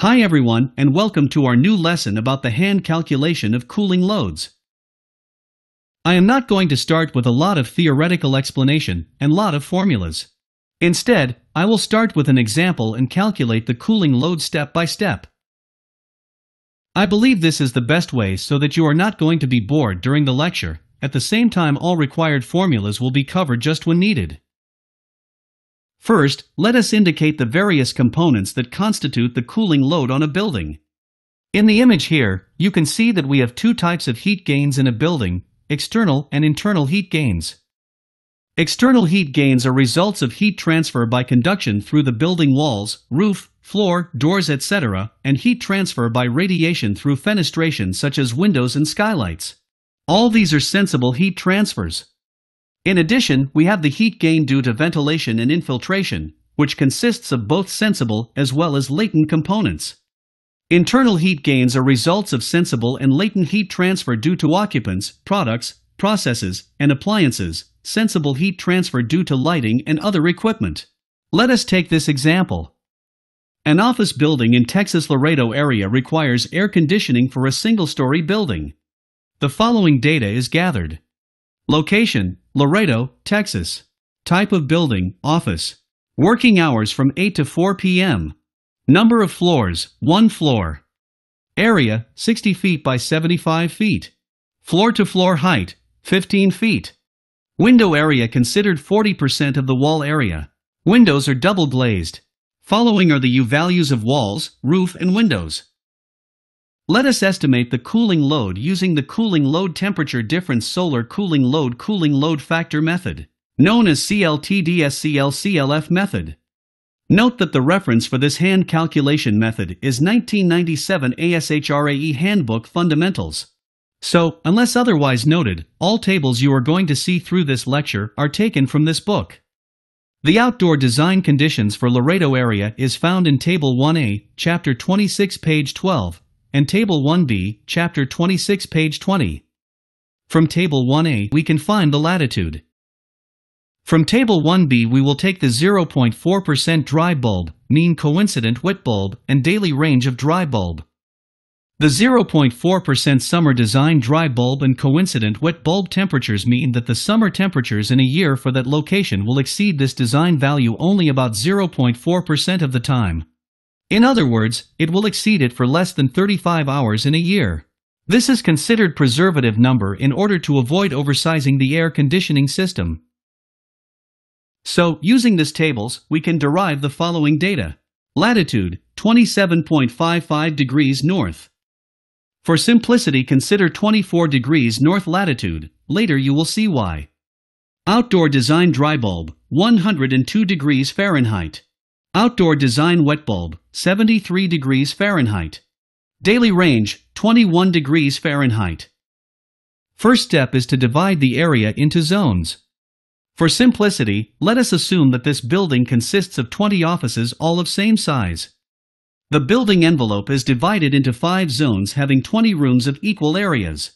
Hi everyone and welcome to our new lesson about the hand calculation of cooling loads. I am not going to start with a lot of theoretical explanation and lot of formulas. Instead, I will start with an example and calculate the cooling load step by step. I believe this is the best way so that you are not going to be bored during the lecture, at the same time all required formulas will be covered just when needed. First, let us indicate the various components that constitute the cooling load on a building. In the image here, you can see that we have two types of heat gains in a building, external and internal heat gains. External heat gains are results of heat transfer by conduction through the building walls, roof, floor, doors etc., and heat transfer by radiation through fenestration such as windows and skylights. All these are sensible heat transfers. In addition, we have the heat gain due to ventilation and infiltration, which consists of both sensible as well as latent components. Internal heat gains are results of sensible and latent heat transfer due to occupants, products, processes, and appliances, sensible heat transfer due to lighting and other equipment. Let us take this example. An office building in Texas Laredo area requires air conditioning for a single-story building. The following data is gathered. Location, Laredo, Texas. Type of building, office. Working hours from 8 to 4 p.m. Number of floors, 1 floor. Area, 60 feet by 75 feet. Floor to floor height, 15 feet. Window area considered 40% of the wall area. Windows are double glazed. Following are the U values of walls, roof, and windows. Let us estimate the cooling load using the cooling load temperature difference solar cooling load cooling load factor method, known as CLTDSCLCLF method. Note that the reference for this hand calculation method is 1997 ASHRAE Handbook Fundamentals. So, unless otherwise noted, all tables you are going to see through this lecture are taken from this book. The outdoor design conditions for Laredo area is found in Table 1A, Chapter 26, page 12, and Table 1b, Chapter 26, page 20. From Table 1a, we can find the latitude. From Table 1b, we will take the 0.4% dry bulb, mean coincident wet bulb, and daily range of dry bulb. The 0.4% summer design dry bulb and coincident wet bulb temperatures mean that the summer temperatures in a year for that location will exceed this design value only about 0.4% of the time. In other words, it will exceed it for less than 35 hours in a year. This is considered preservative number in order to avoid oversizing the air conditioning system. So, using these tables, we can derive the following data. Latitude, 27.55 degrees north. For simplicity consider 24 degrees north latitude, later you will see why. Outdoor design dry bulb, 102 degrees Fahrenheit. Outdoor design wet bulb, 73 degrees Fahrenheit. Daily range, 21 degrees Fahrenheit. First step is to divide the area into zones. For simplicity, let us assume that this building consists of 20 offices all of same size. The building envelope is divided into five zones having 20 rooms of equal areas.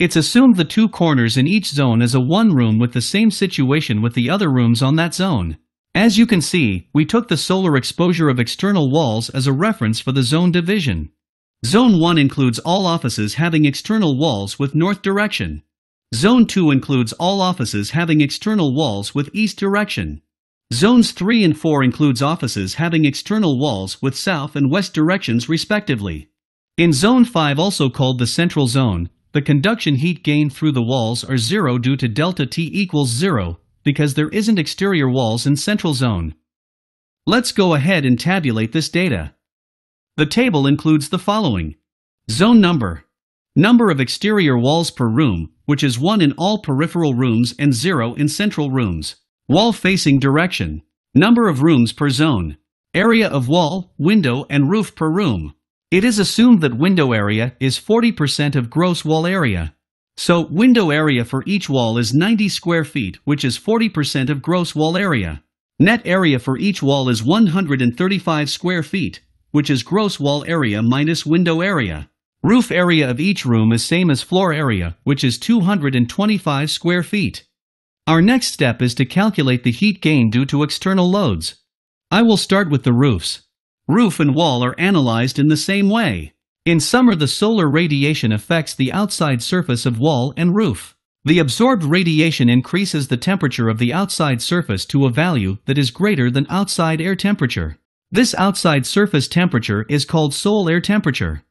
It's assumed the two corners in each zone is a one room with the same situation with the other rooms on that zone. As you can see, we took the solar exposure of external walls as a reference for the zone division. Zone 1 includes all offices having external walls with north direction. Zone 2 includes all offices having external walls with east direction. Zones 3 and 4 includes offices having external walls with south and west directions respectively. In Zone 5 also called the central zone, the conduction heat gained through the walls are zero due to delta T equals zero, because there isn't exterior walls in central zone. Let's go ahead and tabulate this data. The table includes the following. Zone number. Number of exterior walls per room, which is 1 in all peripheral rooms and 0 in central rooms. Wall facing direction. Number of rooms per zone. Area of wall, window and roof per room. It is assumed that window area is 40% of gross wall area. So window area for each wall is 90 square feet, which is 40% of gross wall area. Net area for each wall is 135 square feet, which is gross wall area minus window area. Roof area of each room is same as floor area, which is 225 square feet. Our next step is to calculate the heat gain due to external loads. I will start with the roofs. Roof and wall are analyzed in the same way. In summer the solar radiation affects the outside surface of wall and roof. The absorbed radiation increases the temperature of the outside surface to a value that is greater than outside air temperature. This outside surface temperature is called sole air temperature.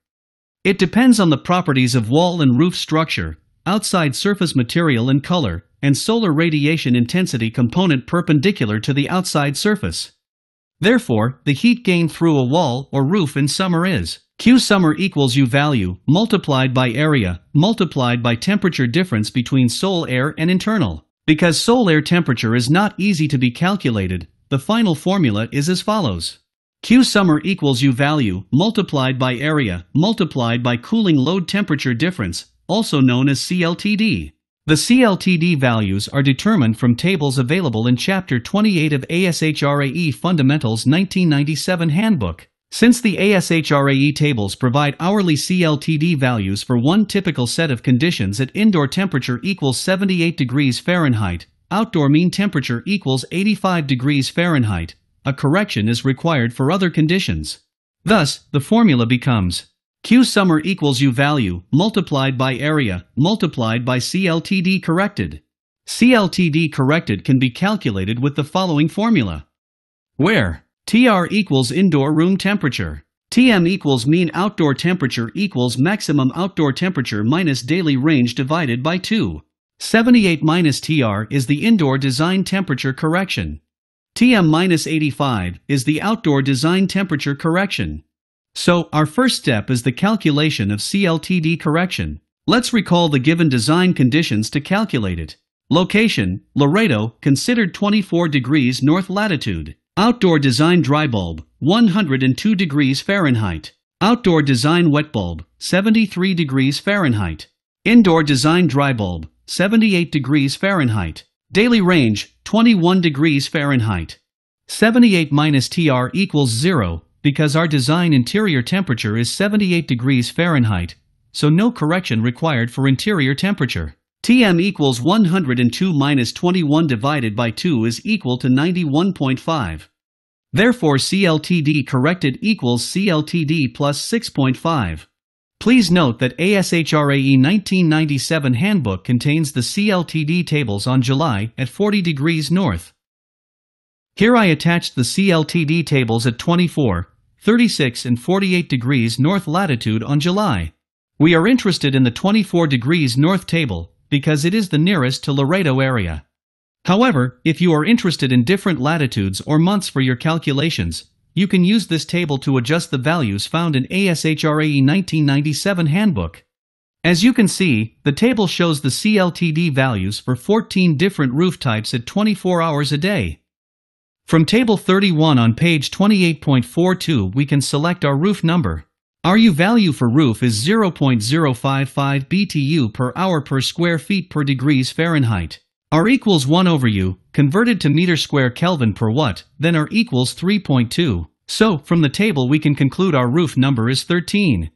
It depends on the properties of wall and roof structure, outside surface material and color, and solar radiation intensity component perpendicular to the outside surface. Therefore, the heat gained through a wall or roof in summer is Q summer equals U value, multiplied by area, multiplied by temperature difference between Sol air and internal. Because Sol air temperature is not easy to be calculated, the final formula is as follows. Q summer equals U value, multiplied by area, multiplied by cooling load temperature difference, also known as CLTD. The CLTD values are determined from tables available in Chapter 28 of ASHRAE Fundamentals 1997 Handbook. Since the ASHRAE tables provide hourly CLTD values for one typical set of conditions at indoor temperature equals 78 degrees Fahrenheit, outdoor mean temperature equals 85 degrees Fahrenheit, a correction is required for other conditions. Thus, the formula becomes Q summer equals U value multiplied by area multiplied by CLTD corrected. CLTD corrected can be calculated with the following formula. Where TR equals indoor room temperature. TM equals mean outdoor temperature equals maximum outdoor temperature minus daily range divided by 2. 78 minus TR is the indoor design temperature correction. TM minus 85 is the outdoor design temperature correction. So, our first step is the calculation of CLTD correction. Let's recall the given design conditions to calculate it. Location, Laredo, considered 24 degrees north latitude. Outdoor design dry bulb, 102 degrees Fahrenheit. Outdoor design wet bulb, 73 degrees Fahrenheit. Indoor design dry bulb, 78 degrees Fahrenheit. Daily range, 21 degrees Fahrenheit. 78 minus TR equals 0, because our design interior temperature is 78 degrees Fahrenheit, so no correction required for interior temperature. Tm equals 102 minus 21 divided by 2 is equal to 91.5. Therefore CLTD corrected equals CLTD plus 6.5. Please note that ASHRAE 1997 handbook contains the CLTD tables on July at 40 degrees north. Here I attached the CLTD tables at 24, 36 and 48 degrees north latitude on July. We are interested in the 24 degrees north table, because it is the nearest to Laredo area. However, if you are interested in different latitudes or months for your calculations, you can use this table to adjust the values found in ASHRAE 1997 handbook. As you can see, the table shows the CLTD values for 14 different roof types at 24 hours a day. From Table 31 on page 28.42 we can select our roof number, RU value for roof is 0.055 BTU per hour per square feet per degrees Fahrenheit. R equals 1 over U, converted to meter square Kelvin per watt, then R equals 3.2. So, from the table we can conclude our roof number is 13.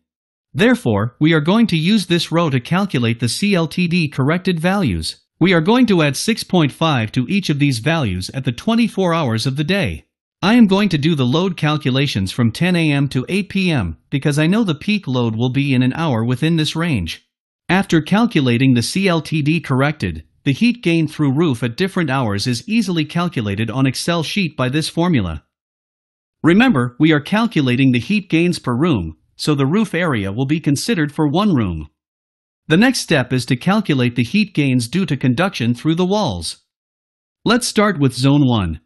Therefore, we are going to use this row to calculate the CLTD corrected values. We are going to add 6.5 to each of these values at the 24 hours of the day. I am going to do the load calculations from 10 a.m. to 8 p.m. because I know the peak load will be in an hour within this range. After calculating the CLTD corrected, the heat gain through roof at different hours is easily calculated on Excel sheet by this formula. Remember, we are calculating the heat gains per room, so the roof area will be considered for one room. The next step is to calculate the heat gains due to conduction through the walls. Let's start with zone 1.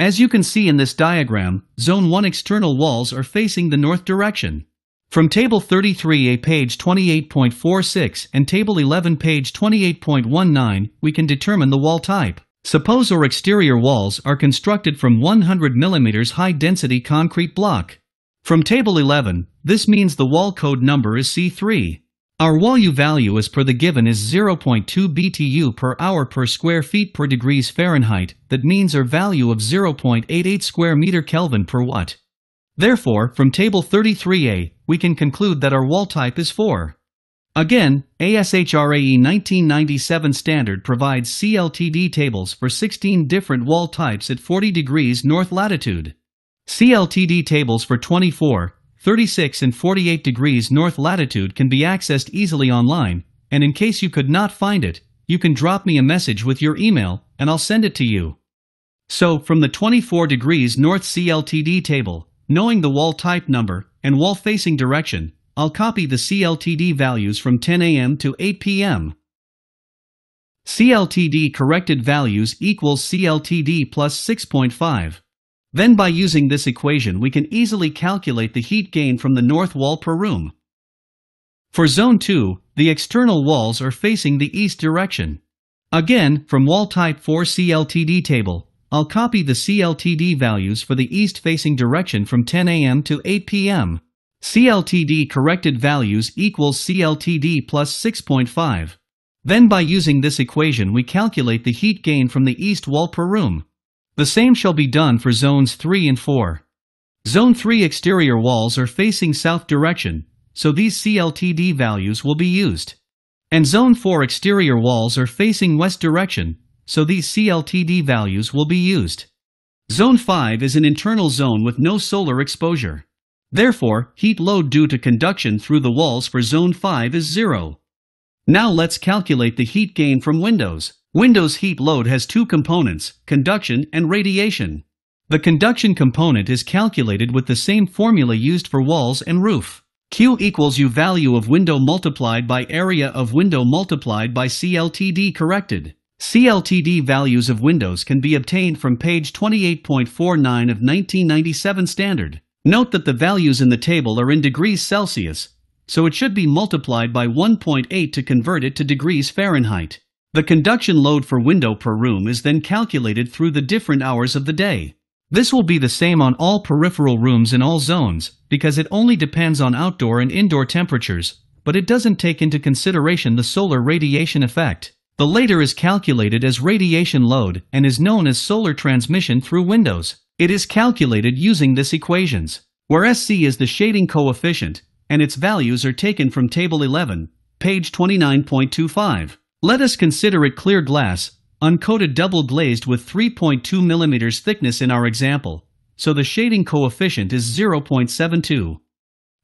As you can see in this diagram, Zone 1 external walls are facing the north direction. From Table 33A page 28.46 and Table 11 page 28.19, we can determine the wall type. Suppose our exterior walls are constructed from 100 mm high-density concrete block. From Table 11, this means the wall code number is C3. Our U value as per the given is 0.2 BTU per hour per square feet per degrees Fahrenheit, that means our value of 0.88 square meter Kelvin per watt. Therefore, from table 33a, we can conclude that our wall type is 4. Again, ASHRAE 1997 standard provides CLTD tables for 16 different wall types at 40 degrees north latitude. CLTD tables for 24, 36 and 48 degrees north latitude can be accessed easily online, and in case you could not find it, you can drop me a message with your email, and I'll send it to you. So, from the 24 degrees north CLTD table, knowing the wall type number and wall facing direction, I'll copy the CLTD values from 10 a.m. to 8 p.m. CLTD corrected values equals CLTD plus 6.5. Then by using this equation we can easily calculate the heat gain from the north wall per room. For zone 2, the external walls are facing the east direction. Again, from wall type 4 CLTD table, I'll copy the CLTD values for the east-facing direction from 10 a.m. to 8 p.m. CLTD corrected values equals CLTD plus 6.5. Then by using this equation we calculate the heat gain from the east wall per room. The same shall be done for zones 3 and 4. Zone 3 exterior walls are facing south direction, so these CLTD values will be used. And zone 4 exterior walls are facing west direction, so these CLTD values will be used. Zone 5 is an internal zone with no solar exposure. Therefore, heat load due to conduction through the walls for zone 5 is zero. Now let's calculate the heat gain from windows. Windows heat load has two components, conduction and radiation. The conduction component is calculated with the same formula used for walls and roof. Q equals U value of window multiplied by area of window multiplied by CLTD corrected. CLTD values of windows can be obtained from page 28.49 of 1997 standard. Note that the values in the table are in degrees Celsius, so it should be multiplied by 1.8 to convert it to degrees Fahrenheit. The conduction load for window per room is then calculated through the different hours of the day. This will be the same on all peripheral rooms in all zones, because it only depends on outdoor and indoor temperatures, but it doesn't take into consideration the solar radiation effect. The later is calculated as radiation load and is known as solar transmission through windows. It is calculated using this equations, where SC is the shading coefficient, and its values are taken from Table 11, page 29.25. Let us consider it clear glass, uncoated double glazed with 3.2 mm thickness in our example, so the shading coefficient is 0.72.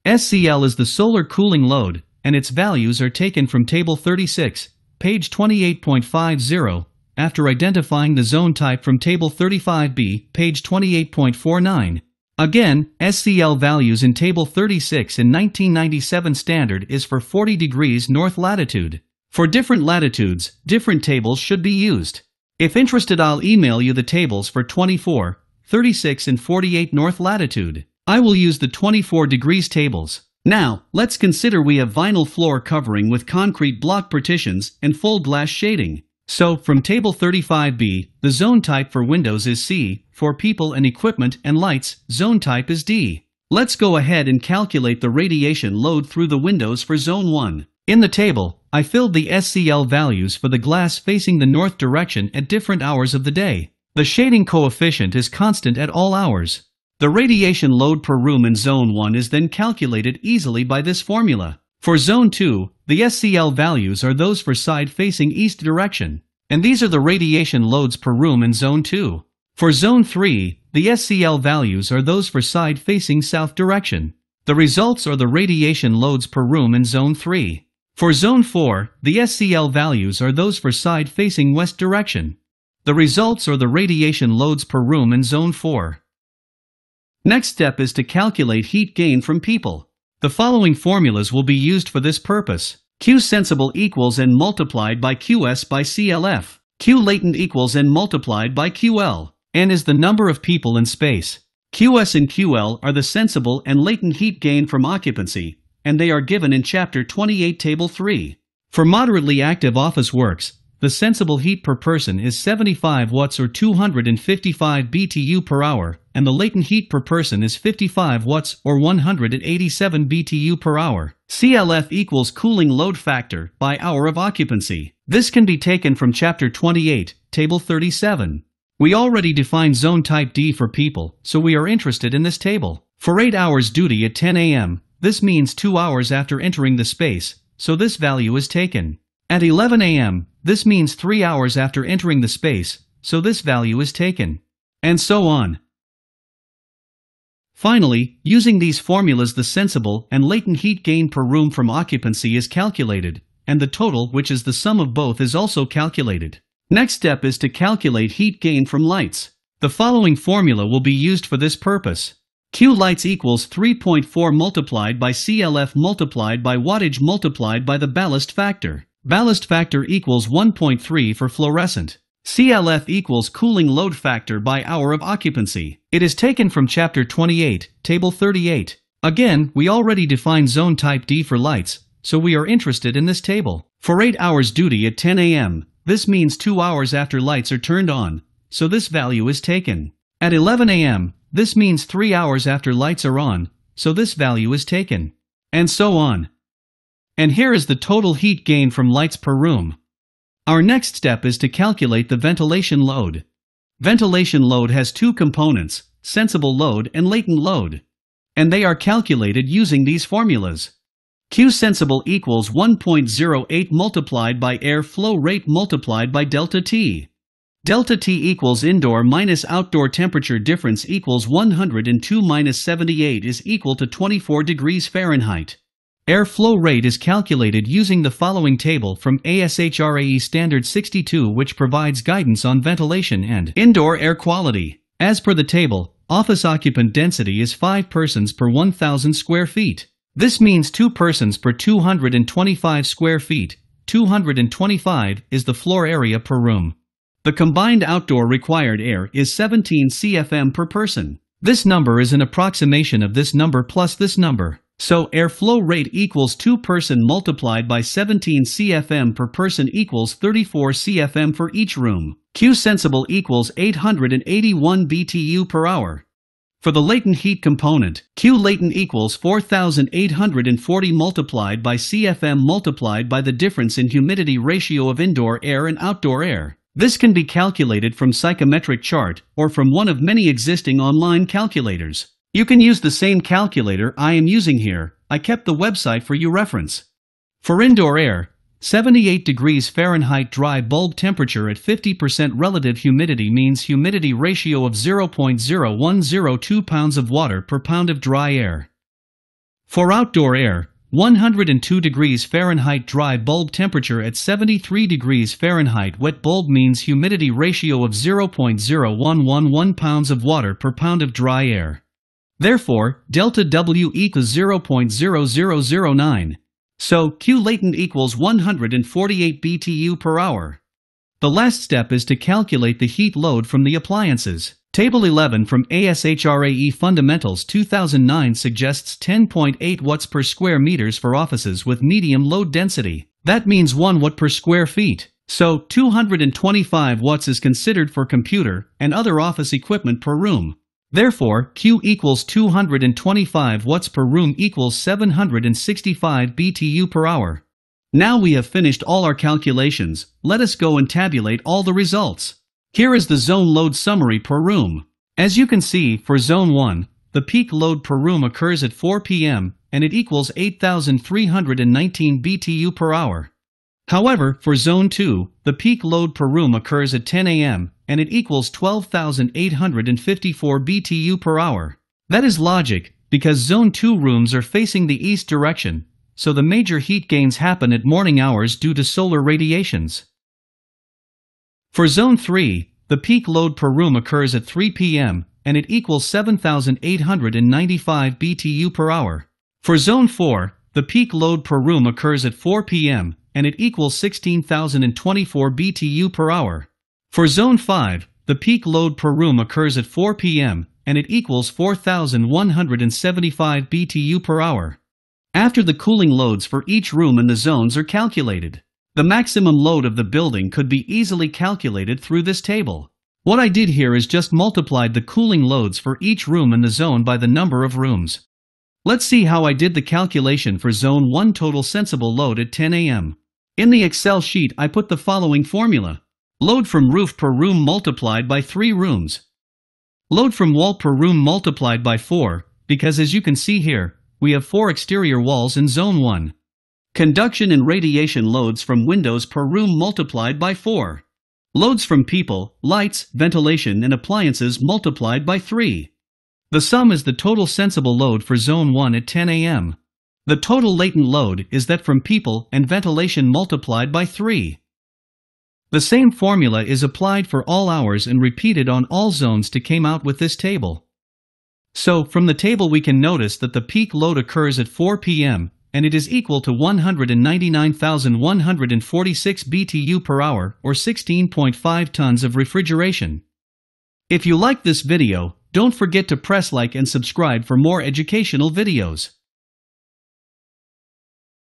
SCL is the solar cooling load, and its values are taken from Table 36, page 28.50, after identifying the zone type from Table 35b, page 28.49. Again, SCL values in Table 36 in 1997 standard is for 40 degrees north latitude. For different latitudes, different tables should be used. If interested I'll email you the tables for 24, 36 and 48 north latitude. I will use the 24 degrees tables. Now, let's consider we have vinyl floor covering with concrete block partitions and full glass shading. So, from table 35B, the zone type for windows is C, for people and equipment and lights, zone type is D. Let's go ahead and calculate the radiation load through the windows for zone 1. In the table, I filled the SCL values for the glass facing the north direction at different hours of the day. The shading coefficient is constant at all hours. The radiation load per room in Zone 1 is then calculated easily by this formula. For Zone 2, the SCL values are those for side facing east direction, and these are the radiation loads per room in Zone 2. For Zone 3, the SCL values are those for side facing south direction. The results are the radiation loads per room in Zone 3. For zone 4, the SCL values are those for side facing west direction. The results are the radiation loads per room in zone 4. Next step is to calculate heat gain from people. The following formulas will be used for this purpose. Q sensible equals and multiplied by QS by CLF. Q latent equals and multiplied by QL. N is the number of people in space. QS and QL are the sensible and latent heat gain from occupancy, and they are given in Chapter 28, Table 3. For moderately active office works, the sensible heat per person is 75 watts or 255 BTU per hour, and the latent heat per person is 55 watts or 187 BTU per hour. CLF equals cooling load factor by hour of occupancy. This can be taken from Chapter 28, Table 37. We already defined zone type D for people, so we are interested in this table. For 8 hours duty at 10 a.m., this means 2 hours after entering the space, so this value is taken. At 11 a.m., this means 3 hours after entering the space, so this value is taken. And so on. Finally, using these formulas the sensible and latent heat gain per room from occupancy is calculated, and the total which is the sum of both is also calculated. Next step is to calculate heat gain from lights. The following formula will be used for this purpose. Q lights equals 3.4 multiplied by CLF multiplied by wattage multiplied by the ballast factor. Ballast factor equals 1.3 for fluorescent. CLF equals cooling load factor by hour of occupancy. It is taken from chapter 28, table 38. Again, we already defined zone type D for lights, so we are interested in this table. For 8 hours duty at 10 a.m., this means 2 hours after lights are turned on, so this value is taken. At 11 a.m., this means 3 hours after lights are on, so this value is taken. And so on. And here is the total heat gain from lights per room. Our next step is to calculate the ventilation load. Ventilation load has two components, sensible load and latent load. And they are calculated using these formulas. Q sensible equals 1.08 multiplied by air flow rate multiplied by delta T. Delta T equals indoor minus outdoor temperature difference equals 102 minus 78 is equal to 24 degrees Fahrenheit. Airflow rate is calculated using the following table from ASHRAE Standard 62 which provides guidance on ventilation and indoor air quality. As per the table, office occupant density is 5 persons per 1,000 square feet. This means 2 persons per 225 square feet. 225 is the floor area per room. The combined outdoor required air is 17 CFM per person. This number is an approximation of this number plus this number. So airflow rate equals 2 person multiplied by 17 CFM per person equals 34 CFM for each room. Q sensible equals 881 BTU per hour. For the latent heat component, Q latent equals 4,840 multiplied by CFM multiplied by the difference in humidity ratio of indoor air and outdoor air. This can be calculated from psychometric chart or from one of many existing online calculators. You can use the same calculator I am using here, I kept the website for your reference. For indoor air, 78 degrees Fahrenheit dry bulb temperature at 50% relative humidity means humidity ratio of 0.0102 pounds of water per pound of dry air. For outdoor air, 102 degrees Fahrenheit dry bulb temperature at 73 degrees Fahrenheit wet bulb means humidity ratio of 0.0111 pounds of water per pound of dry air. Therefore, delta W equals 0.0009. So, Q latent equals 148 BTU per hour. The last step is to calculate the heat load from the appliances. Table 11 from ASHRAE Fundamentals 2009 suggests 10.8 watts per square meters for offices with medium low density. That means 1 watt per square feet. So, 225 watts is considered for computer and other office equipment per room. Therefore, Q equals 225 watts per room equals 765 BTU per hour. Now we have finished all our calculations, let us go and tabulate all the results. Here is the zone load summary per room. As you can see, for zone 1, the peak load per room occurs at 4 p.m., and it equals 8,319 BTU per hour. However, for zone 2, the peak load per room occurs at 10 a.m., and it equals 12,854 BTU per hour. That is logic, because zone 2 rooms are facing the east direction, so the major heat gains happen at morning hours due to solar radiations. For Zone 3, the peak load per room occurs at 3 p.m., and it equals 7,895 BTU per hour. For Zone 4, the peak load per room occurs at 4 p.m., and it equals 16,024 BTU per hour. For Zone 5, the peak load per room occurs at 4 p.m., and it equals 4,175 BTU per hour. After the cooling loads for each room in the zones are calculated, the maximum load of the building could be easily calculated through this table. What I did here is just multiplied the cooling loads for each room in the zone by the number of rooms. Let's see how I did the calculation for Zone 1 total sensible load at 10 a.m. In the Excel sheet I put the following formula. Load from roof per room multiplied by 3 rooms. Load from wall per room multiplied by 4, because as you can see here, we have 4 exterior walls in Zone 1. Conduction and radiation loads from windows per room multiplied by 4. Loads from people, lights, ventilation, and appliances multiplied by 3. The sum is the total sensible load for Zone 1 at 10 a.m. The total latent load is that from people and ventilation multiplied by 3. The same formula is applied for all hours and repeated on all zones to came out with this table. So, from the table we can notice that the peak load occurs at 4 p.m and it is equal to 199,146 BTU per hour or 16.5 tons of refrigeration. If you like this video, don't forget to press like and subscribe for more educational videos.